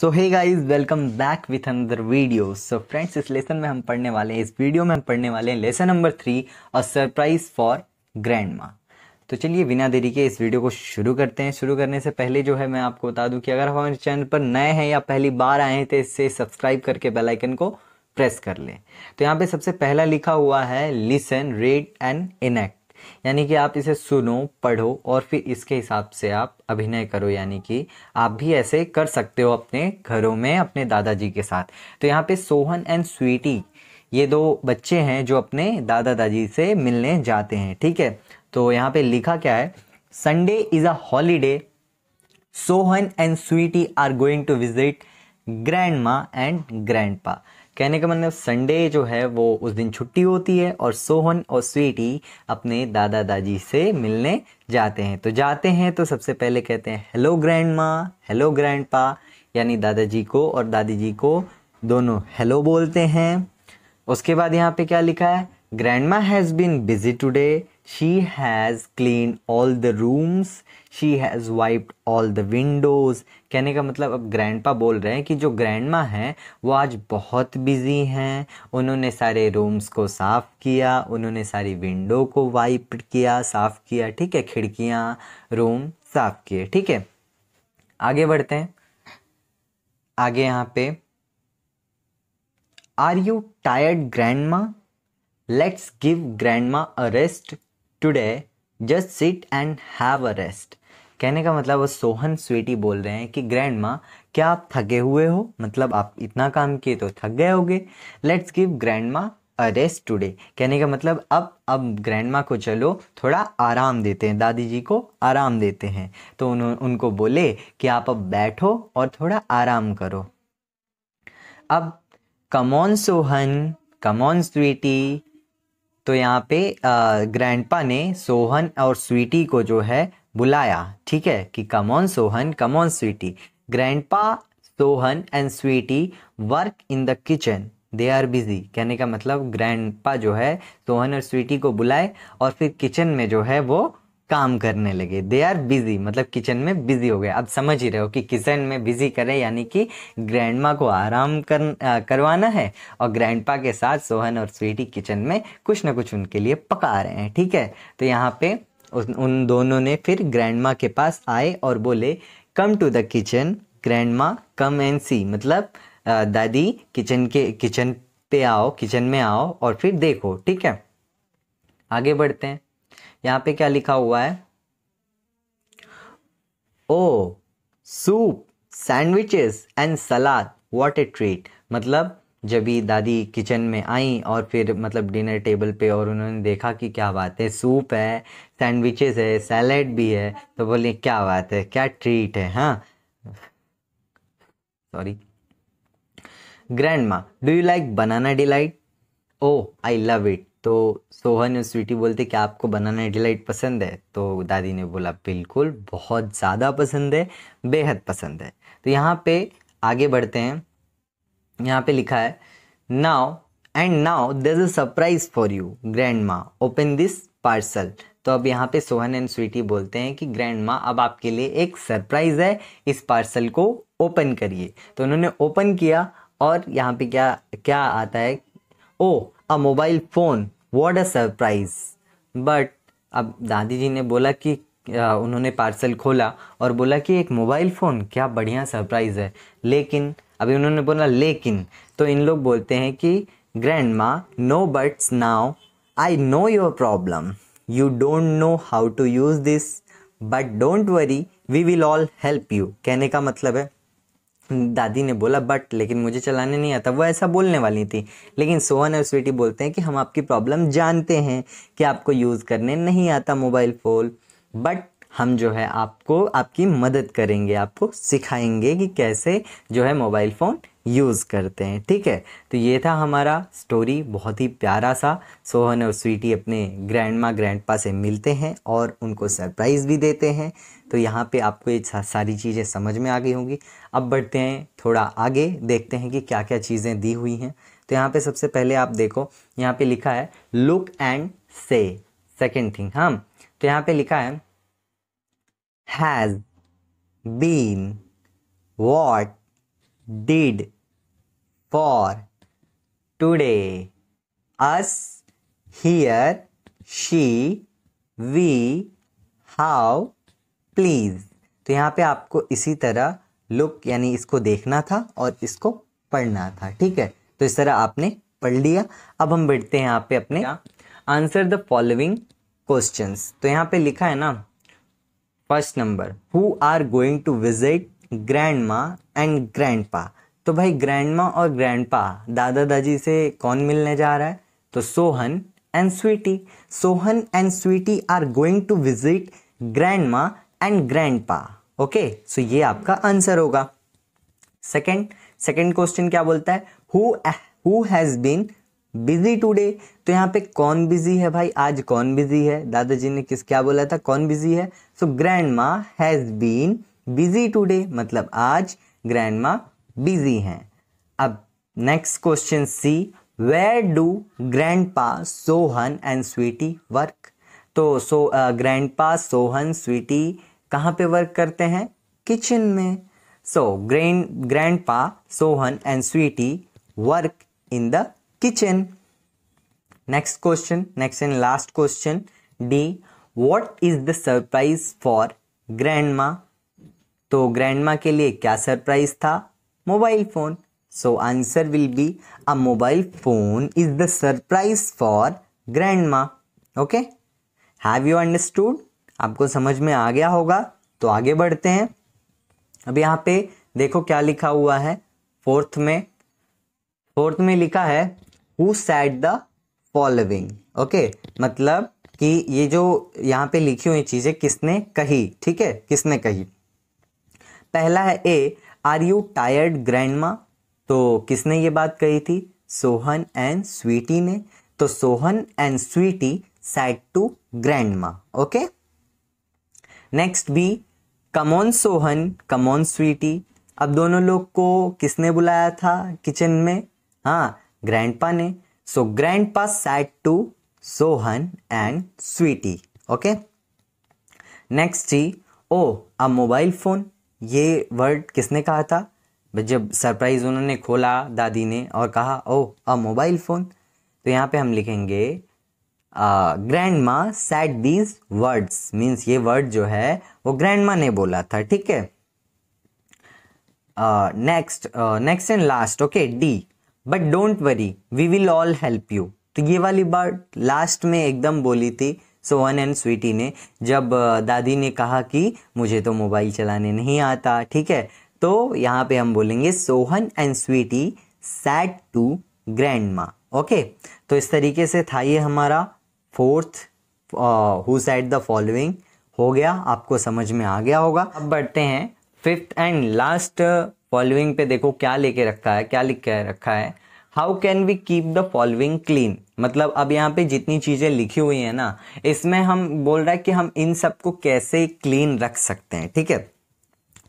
So hey guys welcome back with another video so friends इस lesson में हम पढ़ने वाले हैं इस वीडियो में हम पढ़ने वाले हैं लेसन नंबर थ्री और सरप्राइज फॉर ग्रैंड माँ तो चलिए बिना देरी के इस वीडियो को शुरू करते हैं शुरू करने से पहले जो है मैं आपको बता दूं कि अगर आप हमारे चैनल पर नए हैं या पहली बार आए हैं तो इससे सब्सक्राइब करके बेल आइकन को प्रेस कर लें तो यहाँ पे सबसे पहला लिखा हुआ है लिसन रीड एंड इनेक्ट यानी कि आप इसे सुनो पढ़ो और फिर इसके हिसाब से आप अभिनय करो यानी कि आप भी ऐसे कर सकते हो अपने घरों में अपने दादाजी के साथ तो यहाँ पे सोहन एंड स्वीटी ये दो बच्चे हैं जो अपने दादा दादी से मिलने जाते हैं ठीक है तो यहाँ पे लिखा क्या है Sunday is a holiday Sohan and Sweety are going to visit grandma and grandpa कहने का मतलब संडे जो है वो उस दिन छुट्टी होती है और सोहन और स्वीटी अपने दादा दादी से मिलने जाते हैं तो जाते हैं तो सबसे पहले कहते हैं hello grandma hello grandpa यानी दादाजी को और दादी जी को दोनों हेलो बोलते हैं उसके बाद यहाँ पे क्या लिखा है grandma has been busy today she has cleaned all the rooms she has wiped all the windows कहने का मतलब अब ग्रैंडपा बोल रहे हैं कि जो ग्रैंडमा हैं वो आज बहुत बिजी हैं उन्होंने सारे रूम्स को साफ़ किया उन्होंने सारी विंडो को वाइप किया साफ़ किया ठीक है खिड़कियाँ रूम साफ़ किए ठीक है आगे बढ़ते हैं आगे यहाँ पे are you tired grandma let's give grandma a rest today just sit and have a rest कहने का मतलब वो सोहन स्वीटी बोल रहे हैं कि ग्रैंड माँ क्या आप थके हुए हो मतलब आप इतना काम किए तो थक गए होगे let's give grandma a rest today कहने का मतलब अब अब ग्रैंड माँ को चलो थोड़ा आराम देते हैं दादी जी को आराम देते हैं तो उन, उनको बोले कि आप अब बैठो और थोड़ा आराम करो अब कमॉन सोहन कमॉन स्वीटी तो यहाँ पे ग्रैंडपा ने सोहन और स्वीटी को जो है बुलाया ठीक है कि come on Sohan come on Sweety grandpa Sohan and Sweety work in the kitchen they are busy कहने का मतलब ग्रैंडपा जो है सोहन और स्वीटी को बुलाए और फिर किचन में जो है वो काम करने लगे दे आर बिजी मतलब किचन में बिजी हो गए अब समझ ही रहे हो कि किचन में बिजी करें यानी कि ग्रैंड को आराम कर आ, करवाना है और ग्रैंड के साथ सोहन और स्वीटी किचन में कुछ ना कुछ उनके लिए पका रहे हैं ठीक है तो यहाँ पे उन, उन दोनों ने फिर ग्रैंड के पास आए और बोले कम टू द किचन माँ कम एंड सी मतलब दादी किचन के किचन पे आओ किचन में आओ और फिर देखो ठीक है आगे बढ़ते हैं यहाँ पे क्या लिखा हुआ है oh soup sandwiches and salad what a treat मतलब जब ही दादी किचन में आई और फिर मतलब डिनर टेबल पे और उन्होंने देखा कि क्या बात है सूप है सैंडविचेस है सैलेड भी है तो बोले क्या बात है क्या ट्रीट है हाँ sorry grandma do you like banana delight oh I love it तो सोहन और स्वीटी बोलते कि आपको बनाना डिलाइट पसंद है तो दादी ने बोला बिल्कुल बहुत ज़्यादा पसंद है बेहद पसंद है तो यहाँ पे आगे बढ़ते हैं यहाँ पे लिखा है now and now there a surprise for you grandma open this parcel तो अब यहाँ पे सोहन एंड स्वीटी बोलते हैं कि ग्रैंड माँ अब आपके लिए एक सरप्राइज़ है इस पार्सल को ओपन करिए तो उन्होंने ओपन किया और यहाँ पे क्या क्या आता है oh a mobile phone what a surprise but अब दादी जी ने बोला कि उन्होंने पार्सल खोला और बोला कि एक मोबाइल फ़ोन क्या बढ़िया सरप्राइज़ है लेकिन अभी उन्होंने बोला लेकिन तो इन लोग बोलते हैं कि grandma no buts now I know your problem you don't know how to use this but don't worry we will all help you कहने का मतलब है दादी ने बोला बट लेकिन मुझे चलाने नहीं आता वो ऐसा बोलने वाली थी लेकिन सोहन और स्वीटी बोलते हैं कि हम आपकी प्रॉब्लम जानते हैं कि आपको यूज़ करने नहीं आता मोबाइल फ़ोन बट हम जो है आपको आपकी मदद करेंगे आपको सिखाएंगे कि कैसे जो है मोबाइल फ़ोन यूज़ करते हैं ठीक है तो ये था हमारा स्टोरी बहुत ही प्यारा सा सोहन और स्वीटी अपने ग्रैंड माँ ग्रैंड पा से मिलते हैं और उनको सरप्राइज़ भी देते हैं तो यहाँ पे आपको ये सारी चीज़ें समझ में आ गई होंगी अब बढ़ते हैं थोड़ा आगे देखते हैं कि क्या क्या चीज़ें दी हुई हैं तो यहाँ पे सबसे पहले आप देखो यहाँ पे लिखा है look and say second thing हाँ तो यहाँ पे लिखा है has been what did for today. Us, here, she, we, how, please. तो यहाँ पे आपको इसी तरह लुक यानी इसको देखना था और इसको पढ़ना था ठीक है तो इस तरह आपने पढ़ लिया अब हम बैठते हैं यहाँ पे अपने आंसर द फॉलोइंग क्वेश्चन तो यहाँ पे लिखा है ना first number who are going to visit grandma and grandpa तो भाई ग्रैंडमा और ग्रैंडपा दादा दादी से कौन मिलने जा रहा है तो Sohan and Sweety Sohan and Sweety are going to visit grandma and grandpa okay so ये आपका आंसर होगा सेकेंड सेकेंड क्वेश्चन क्या बोलता है who who has been busy today तो यहाँ पे कौन बिजी है भाई आज कौन बिजी है दादाजी ने किस क्या बोला था कौन बिजी है so grandma has been busy today मतलब आज ग्रैंड माँ बिजी हैं अब next question C where do grandpa Sohan and Sweety work तो सो ग्रैंड पा सोहन स्वीटी कहाँ पे वर्क करते हैं किचन में सो grand grandpa Sohan and Sweety work in the kitchen next question next and last question D what is the surprise for grandma तो grand मा के लिए क्या सरप्राइज था mobile phone. So answer will be a mobile phone is the surprise for grandma. Okay? Have you understood आपको समझ में आ गया होगा तो आगे बढ़ते हैं अब यहाँ पे देखो क्या लिखा हुआ है फोर्थ में फोर्थ में लिखा है who said the following okay मतलब कि ये जो यहाँ पे लिखी हुई चीज़ें किसने कही ठीक है किसने कही पहला है A are you tired grandma तो किसने ये बात कही थी सोहन एंड स्वीटी ने तो Sohan and Sweety said to grandma okay next B come on Sohan come on Sweety अब दोनों लोग को किसने बुलाया था किचन में हाँ पा ने so grandpa said to Sohan and Sweety okay next G oh a mobile phone ये वर्ड किसने कहा था जब सरप्राइज़ उन्होंने खोला दादी ने और कहा ओ अ मोबाइल फ़ोन तो यहाँ पे हम लिखेंगे grandma said these words means ये वर्ड जो है वो ग्रैंड माँ ने बोला था ठीक है next next and last okay D but don't worry we will all help you तो ये वाली बात लास्ट में एकदम बोली थी सोहन एंड स्वीटी ने जब दादी ने कहा कि मुझे तो मोबाइल चलाने नहीं आता ठीक है तो यहाँ पे हम बोलेंगे Sohan and Sweety said to grandma okay तो इस तरीके से था ये हमारा fourth who said the following हो गया आपको समझ में आ गया होगा अब बढ़ते हैं फिफ्थ एंड लास्ट फॉलोइंग पे देखो क्या लेके रखा है क्या लिख के रखा है how can we keep the following clean मतलब अब यहाँ पे जितनी चीज़ें लिखी हुई हैं ना इसमें हम बोल रहा है कि हम इन सब को कैसे क्लीन रख सकते हैं ठीक है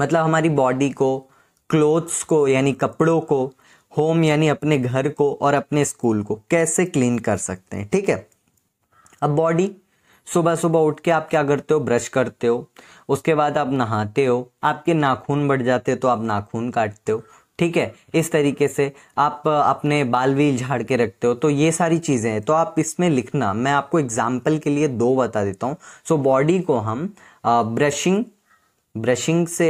मतलब हमारी बॉडी को क्लोथ्स को यानी कपड़ों को होम यानी अपने घर को और अपने स्कूल को कैसे क्लीन कर सकते हैं ठीक है अब बॉडी सुबह सुबह उठ के आप क्या करते हो ब्रश करते हो उसके बाद आप नहाते हो आपके नाखून बढ़ जाते हो तो आप नाखून काटते हो ठीक है इस तरीके से आप अपने बाल भी झाड़ के रखते हो तो ये सारी चीज़ें हैं तो आप इसमें लिखना मैं आपको एग्जाम्पल के लिए दो बता देता हूँ सो बॉडी को हम ब्रशिंग ब्रशिंग से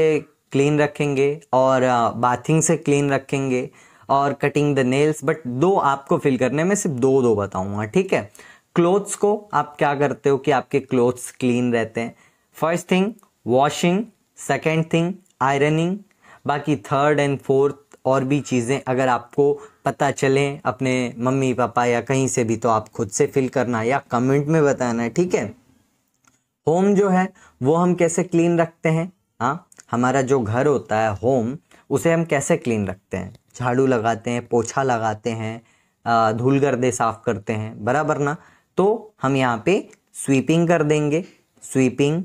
क्लीन रखेंगे और बाथिंग से क्लीन रखेंगे और कटिंग द नेल्स बट दो आपको फिल करने में सिर्फ दो दो बताऊंगा ठीक है क्लोथ्स को आप क्या करते हो कि आपके क्लोथ्स क्लीन रहते हैं first thing washing second thing ironing बाकी थर्ड एंड फोर्थ और भी चीज़ें अगर आपको पता चलें अपने मम्मी पापा या कहीं से भी तो आप खुद से फिल करना या कमेंट में बताना ठीक है होम जो है वो हम कैसे क्लीन रखते हैं हाँ हमारा जो घर होता है होम उसे हम कैसे क्लीन रखते हैं झाड़ू लगाते हैं पोछा लगाते हैं धूल गर्दे साफ़ करते हैं बराबर ना तो हम यहाँ पे स्वीपिंग कर देंगे स्वीपिंग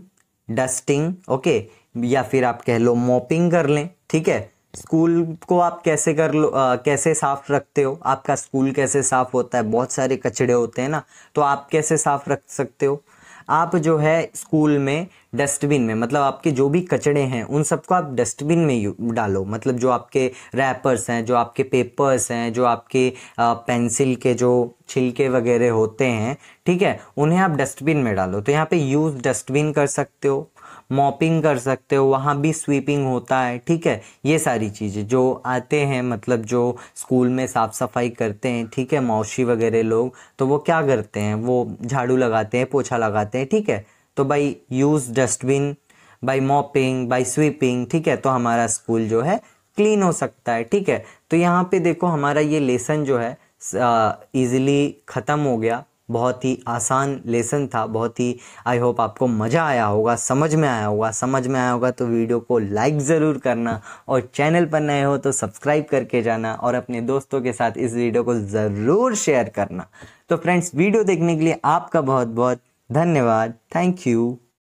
डस्टिंग ओके या फिर आप कह लो मॉपिंग कर लें ठीक है स्कूल को आप कैसे कर लो आ, कैसे साफ रखते हो आपका स्कूल कैसे साफ होता है बहुत सारे कचड़े होते हैं ना तो आप कैसे साफ रख सकते हो आप जो है स्कूल में डस्टबिन में मतलब आपके जो भी कचड़े हैं उन सबको आप डस्टबिन में डालो मतलब जो आपके रैपर्स हैं जो आपके पेपर्स हैं जो आपके आ, पेंसिल के जो छिलके वगैरह होते हैं ठीक है उन्हें आप डस्टबिन में डालो तो यहाँ पे यूज़ डस्टबिन कर सकते हो मॉपिंग कर सकते हो वहाँ भी स्वीपिंग होता है ठीक है ये सारी चीज़ें जो आते हैं मतलब जो स्कूल में साफ़ सफाई करते हैं ठीक है मौसी वगैरह लोग तो वो क्या करते हैं वो झाड़ू लगाते हैं पोछा लगाते हैं ठीक है तो भाई use dustbin by mopping by sweeping ठीक है तो हमारा स्कूल जो है क्लीन हो सकता है ठीक है तो यहाँ पे देखो हमारा ये लेसन जो है इजिली ख़त्म हो गया बहुत ही आसान लेसन था बहुत ही आई होप आपको मज़ा आया होगा समझ में आया होगा समझ में आया होगा तो वीडियो को लाइक ज़रूर करना और चैनल पर नए हो तो सब्सक्राइब करके जाना और अपने दोस्तों के साथ इस वीडियो को ज़रूर शेयर करना तो फ्रेंड्स वीडियो देखने के लिए आपका बहुत बहुत धन्यवाद थैंक यू